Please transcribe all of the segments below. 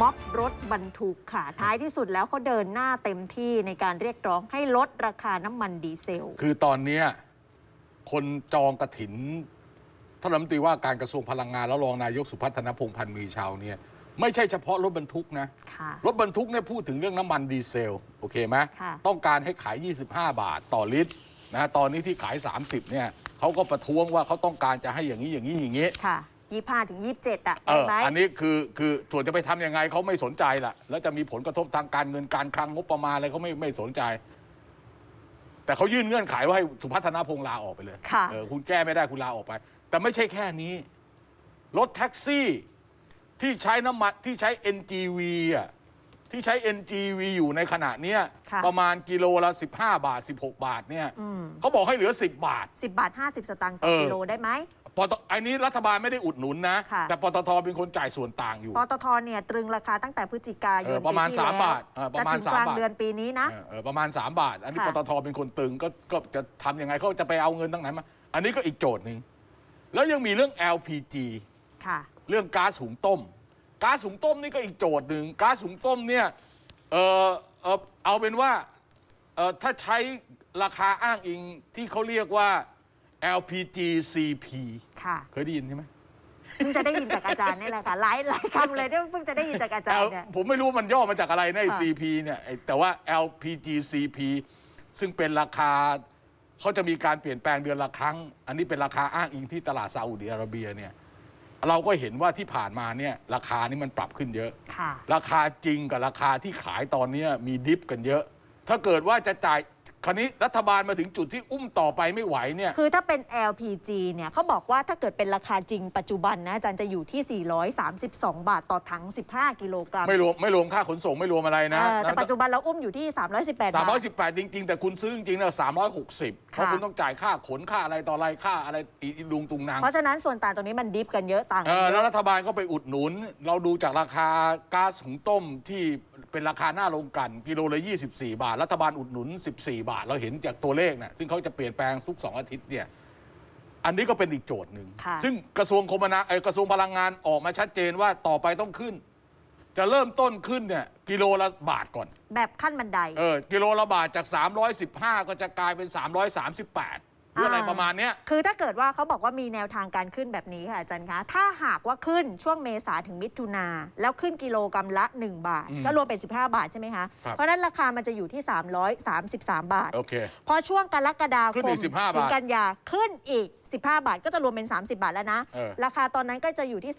ม็อบรถบรรทุกค่ะท้ายที่สุดแล้วเขาเดินหน้าเต็มที่ในการเรียกร้องให้ลดราคาน้ำมันดีเซลคือตอนนี้คนจองกระถินท่านรัฐมนตรีว่าการกระทรวงพลังงาน แล้วรองนายกสุพัฒนพงพันธ์มีชาวเนี่ยไม่ใช่เฉพาะรถบรรทุกนะรถบรรทุกเนี่ยพูดถึงเรื่องน้ำมันดีเซลโอเคไหมต้องการให้ขาย 25 บาท ต่อลิตรนะตอนนี้ที่ขาย 30 เนี่ยเขาก็ประท้วงว่าเขาต้องการจะให้อย่างนี้อย่างนี้อย่างนี้ยี่ห้าถึงยี่สิบเจ็ดอ่ะใช่ไหมอันนี้คือคือั่วจะไปทำยังไงเขาไม่สนใจล่ะ แล้วจะมีผลกระทบทางการเงินการคลังงบประมาณ อะไรเขาไม่ไม่สนใจ แต่เขายื่นเงื่อนไขว่าให้สุพัฒนาพงษ์ลาออกไปเลยค่ะเออคุณแก้ไม่ได้คุณลาออกไป แต่ไม่ใช่แค่นี้ รถแท็กซี่ที่ใช้น้ำมันที่ใช้ NGV อ่ะที่ใช้ NGV อยู่ในขณะเนี้ย ประมาณกิโลละ 15บาท16บาท เนี่ยเขาบอกให้เหลือ10บาทสิบบาทห้าสิบสตางค์ต่อกิโลได้ไหมปตอันนี้รัฐบาลไม่ได้อุดหนุนนะะแต่ปตทเป็นคนจ่ายส่วนต่างอยู่ ปตทเนี่ยตรึงราคาตั้งแต่พฤศจิกายนประมาณ3สามบาทประมาณสามบาทเดือนปีนี้นะ ประมาณ 3 บาท อันนี้ปตทเป็นคนตึงก็ก็จะทำยังไงเขาจะไปเอาเงินตั้งไหนมาอันนี้ก็อีกโจทย์หนึ่งแล้วยังมีเรื่อง LPG ค่ะเรื่องก๊าซหุงต้มก๊าซหุงต้มนี่ก็อีกโจทย์หนึ่งก๊าซหุงต้มเนี่ยเออเออเอาเป็นว่าเออถ้าใช้ราคาอ้างอิงที่เขาเรียกว่า LPGCP ค่ะเคยได้ยินใช่ไหมเพิ่งจะได้ยินจากอาจารย์นี่แหละค่ะหลายหลายคำเลยที่เพิ่งจะได้ยินจากอาจารย์เนี่ยผมไม่รู้มันย่อมาจากอะไรใน CP เนี่ยแต่ว่า LPGCP ซึ่งเป็นราคาเขาจะมีการเปลี่ยนแปลงเดือนละครั้ง อันนี้เป็นราคาอ้างอิงที่ตลาดซาอุดิอาระเบียเนี่ยเราก็เห็นว่าที่ผ่านมาเนี่ยราคานี้มันปรับขึ้นเยอะราคาจริงกับราคาที่ขายตอนนี้มีดิฟกันเยอะ ถ้าเกิดว่าจะจ่ายคราวนี้ รัฐบาลมาถึงจุดที่อุ้มต่อไปไม่ไหวเนี่ยคือถ้าเป็น LPG เนี่ยเขาบอกว่าถ้าเกิดเป็นราคาจริงปัจจุบันนะจานจะอยู่ที่ 432 บาทต่อถัง 15 กิโลกรัมไม่รวมไม่รวม ค่าขนส่งไม่รวมอะไรนะแต่ปัจจุบันเราอุ้มอยู่ที่ 318 บาท 318 จริง ๆ แต่คุณซื้อจริงๆเนี่ย 360 เพราะคุณต้องจ่ายค่าขนค่าอะไรต่ออะไรค่าอะไรอีลุงตุงนางเพราะฉะนั้นส่วนต่างตรงนี้มันดิฟกันเยอะต่างกันยแล้วรัฐบาลก็ไปอุดหนุนเราดูจากราคาก๊าซหุงต้มที่เป็นราคาหน้าโรงกัน กิโลละ24 บาทรัฐบาลอุดหนุน 14 บาทเราเห็นจากตัวเลขนะซึ่งเขาจะเปลี่ยนแปลงทุกสองอาทิตย์เนี่ย อันนี้ก็เป็นอีกโจทย์หนึ่งซึ่งกระทรวงคมนาคมกระทรวงพลังงานออกมาชัดเจนว่าต่อไปต้องขึ้น จะเริ่มต้นขึ้นเนี่ย กิโลละบาทก่อน แบบขั้นบันได เออ กิโลละบาทจาก 315 ก็จะกลายเป็น 338หรืออะไรประมาณเนี้ย คือถ้าเกิดว่าเขาบอกว่ามีแนวทางการขึ้นแบบนี้ค่ะอาจารย์คะ ถ้าหากว่าขึ้นช่วงเมษาถึงมิถุนาแล้วขึ้นกิโลกรัมละ 1 บาทก็รวมเป็น 15 บาทใช่ไหมคะ เพราะนั้นราคามันจะอยู่ที่ 333 บาท โอเคพอช่วงกรกฎาคมถึงกันยาขึ้นอีก 15 บาทก็จะรวมเป็น 30 บาทแล้วนะ ราคาตอนนั้นก็จะอยู่ที่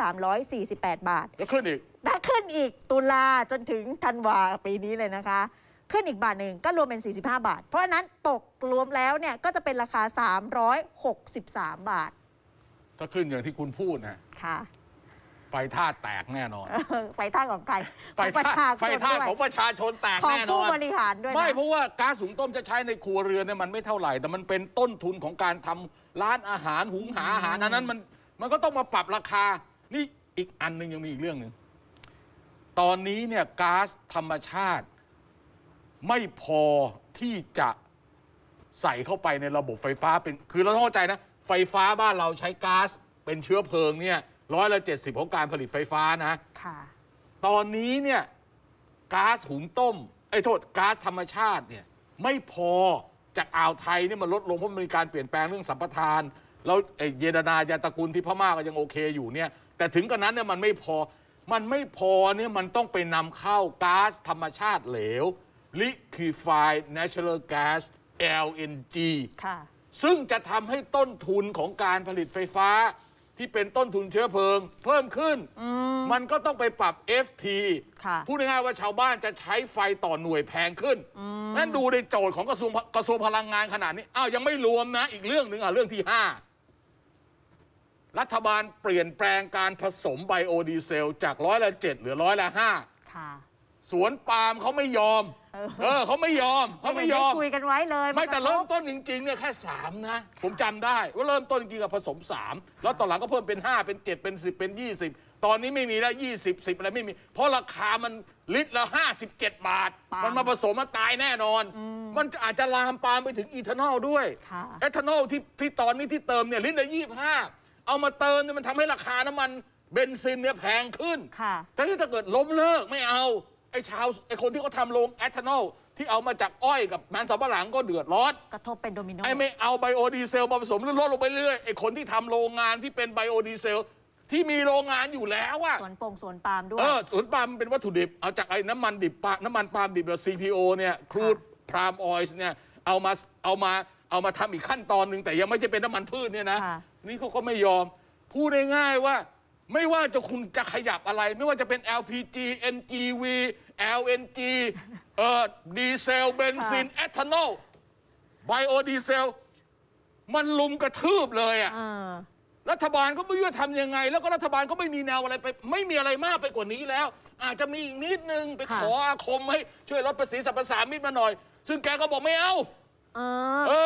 348 บาทก็ขึ้นอีก แล้วขึ้นอีกตุลาจนถึงธันวาปีนี้เลยนะคะขึ้นอีกบาทหนึ่งก็รวมเป็น 45 บาท เพราะฉะนั้นตกรวมแล้วเนี่ยก็จะเป็นราคา 363 บาท ถ้าขึ้นอย่างที่คุณพูดนะค่ะ ไฟท่าแตกแน่นอน ไฟท่าของใครไฟประชาชนไฟท่าของประชาชนแตกแน่นอนผู้บริหารด้วยไม่เพราะว่าก๊าซสูงต้มจะใช้ในครัวเรือนเนี่ยมันไม่เท่าไหร่ แต่มันเป็นต้นทุนของการทำร้านอาหารหุงหาอาหารอันนั้นมันมันก็ต้องมาปรับราคานี่อีกอันหนึงยังมีอีกเรื่องหนึ่งตอนนี้เนี่ยก๊าซธรรมชาติไม่พอที่จะใส่เข้าไปในระบบไฟฟ้าเป็น คือเราต้องเข้าใจนะ ไฟฟ้าบ้านเราใช้ก๊าซเป็นเชื้อเพลิงเนี่ยร้อยละเจ็ดสิบของการผลิตไฟฟ้านะค่ะตอนนี้เนี่ยก๊าซหุงต้ม ไอ้โทษก๊าซธรรมชาติเนี่ยไม่พอจากอ่าวไทยเนี่ยมันลดลงเพราะมันมีการเปลี่ยนแปลงเรื่องสัมปทาน แล้วเยนนายาตระกูลที่พม่าก็ยังโอเคอยู่เนี่ยแต่ถึงกระนั้นเนี่ยมันไม่พอ มันไม่พอเนี่ยมันต้องไปนำเข้าก๊าซธรรมชาติเหลว liquefied natural gas LNG ค่ะซึ่งจะทำให้ต้นทุนของการผลิตไฟฟ้า ที่เป็นต้นทุนเชื้อเพลิง เพิ่มขึ้น มันก็ต้องไปปรับ FT พูดง่ายๆว่าชาวบ้านจะใช้ไฟต่อหน่วยแพงขึ้นนั่นดูในโจทย์ของกระทรวงกระทรวงพลังงานขนาดนี้ อ้าว ยังไม่รวมนะ อีกเรื่องหนึ่งอ่ะ เรื่องที่ 5 รัฐบาลเปลี่ยนแปลงการผสมไบโอดีเซลจากร้อยละเจ็ดเหลือร้อยละห้าสวนปาล์มเขาไม่ยอมเออเขาไม่ยอมเขาไม่ยอมคุยกันไว้เลย ไม่แต่เริ่มต้นจริงๆเนี่ยแค่สามนะ ผมจำได้ว่าเริ่มต้นจริงกับผสมสามแล้วต่อหลังก็เพิ่มเป็นห้าเป็นเจ็ดเป็นสิบเป็นยี่สิบตอนนี้ไม่มีแล้วยี่สิบสิบอะไรไม่มี เพราะราคามันลิตรละห้าสิบเจ็ดบาท มันมาผสมมาตายแน่นอน มันอาจจะลามปามไปถึงอีทานอลด้วยเอทานอลที่ที่ตอนนี้ที่เติมเนี่ยลิตรละยี่ห้าเอามาเติมเนี่ยมันทำให้ราคาน้ำมันเบนซินเนี่ยแพงขึ้นแต่ถ้าเกิดล้มเลิกไม่เอาไอ้ชาวไอ้คนที่เขาทำโรงแอทานอลที่เอามาจากอ้อยกับมันสำปะหลังก็เดือดร้อน กระทบเป็นโดมิโนไอ้ไม่เอาไบโอดีเซล มาผสมแล้วลดลงไปเรื่อยไอ้คนที่ทำโรงงานที่เป็นไบโอดีเซลที่มีโรงงานอยู่แล้วอะสวนปงสวนปาล์มด้วยเออสวนปาล์มันเป็นวัตถุดิบเอาจากไอ้น้ำมันดิบปาล์น้ำมันปาล์มดิบแบบ CPO เนี่ยครูดพรามออยล์เนี่ยเอามาเอามาเอามาทำอีกขั้นตอนหนึ่งแต่ยังไม่ใช่เป็นน้ำมันพืชเนี่ยนะะนี่เขาก็ไม่ยอมพูดง่ายๆว่าไม่ว่าจะคุณจะขยับอะไร ไม่ว่าจะเป็น LPG NGV LNG เอ่อ ดีเซล เบนซินเอทานอลไบโอดีเซล มันลุมกระทืบเลยอ่ะรัฐบาลก็ไม่รู้จะทำยังไง แล้วก็รัฐบาลก็ไม่มีแนวอะไรไปไม่มีอะไรมากไปกว่านี้แล้ว อาจจะมีอีกนิดนึงไปขออาคมให้ช่วยลดภาษีสรรพสามิตมาหน่อย ซึ่งแกก็บอกไม่เอาเออ